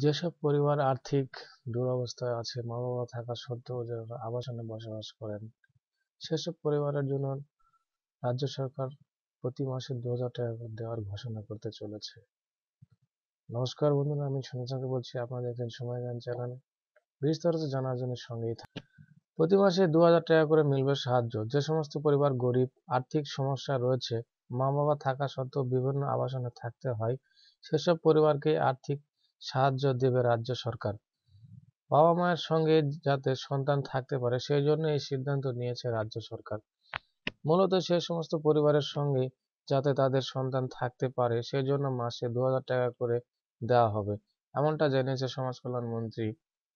যেসব পরিবার আর্থিক দুরবস্থায় আছে মা-বাবা থাকা সত্ত্বেও যারা আবাসনে বসবাস করেন, সেসব পরিবারের জন্য রাজ্য সরকার প্রতি মাসে দু হাজার টাকা করে দেওয়ার ঘোষণা করতে চলেছে নমস্কার বন্ধুরা আমি সোনাচাকে বলছি আপনারা দেখছেন সময় গান চ্যানেল বিস্তারিত জানার জন্য সঙ্গেই থাকুন প্রতি মাসে দু হাজার টাকা করে মিলবে সাহায্য যে সমস্ত পরিবার গরিব আর্থিক সমস্যা রয়েছে মা বাবা থাকা সত্ত্বেও বিভিন্ন আবাসনে থাকতে হয় সেসব পরিবারকে আর্থিক সাহায্য দেবে রাজ্য সরকার বাবা মায়ের সঙ্গে যাতে সন্তান থাকতে পারে সেই জন্য এই সিদ্ধান্ত নিয়েছে রাজ্য সরকার মূলত সে সমস্ত পরিবারের সঙ্গে যাতে তাদের সন্তান থাকতে পারে সেই জন্য মাসে দু টাকা করে দেওয়া হবে এমনটা জেনেছে সমাজ কল্যাণ মন্ত্রী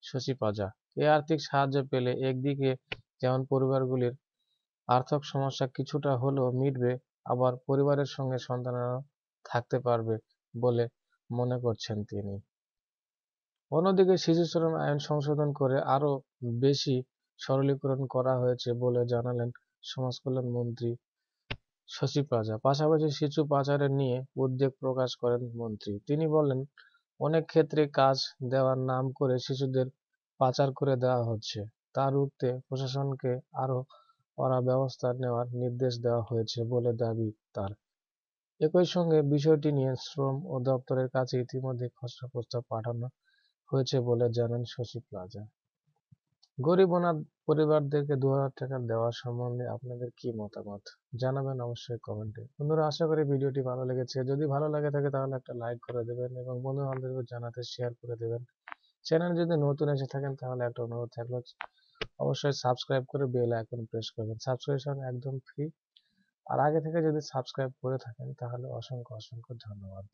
শশী পাজা এই আর্থিক সাহায্য পেলে একদিকে যেমন পরিবারগুলির আর্থিক সমস্যা কিছুটা হলেও মিটবে আবার পরিবারের সঙ্গে সন্তানেরা থাকতে পারবে বলে মনে করছেন তিনি অন্যদিকে শিশু শ্রম আইন সংশোধন করে আরও বেশি সরলীকরণ করা হয়েছে বলে জানালেন সমাজকল্যাণ মন্ত্রী সচিব রাজা পাশাপাশি শিশু পাচারের নিয়ে উদ্বেগ প্রকাশ করেন মন্ত্রী তিনি বলেন অনেক ক্ষেত্রে কাজ দেওয়ার নাম করে শিশুদের পাচার করে দেওয়া হচ্ছে তার রুখতে প্রশাসনকে আরও কড়া ব্যবস্থা নেওয়ার নির্দেশ দেওয়া হয়েছে বলে দাবি তার একই সঙ্গে বিষয়টি নিয়ে শ্রম ও দপ্তরের কাছে ইতিমধ্যে খসড়া প্রস্তাব পাঠানো হয়েছে বলে জানান শশী প্লাজা গরিব অনাথ পরিবারদেরকে দু হাজার টাকা দেওয়ার সম্বন্ধে আপনাদের কি মতামত জানাবেন অবশ্যই কমেন্টে বন্ধুরা আশা করি ভিডিওটি ভালো লেগেছে যদি ভালো লাগে থাকে তাহলে একটা লাইক করে দেবেন এবং বন্ধু বান্ধবদের জানাতে শেয়ার করে দেবেন চ্যানেল যদি নতুন এসে থাকেন তাহলে একটা অনুরোধ থাকলো অবশ্যই সাবস্ক্রাইব করে বেল আইকন প্রেস করবেন সাবস্ক্রিপশন একদম ফ্রি আর আগে থেকে যদি সাবস্ক্রাইব করে থাকেন তাহলে অসংখ্য অসংখ্য ধন্যবাদ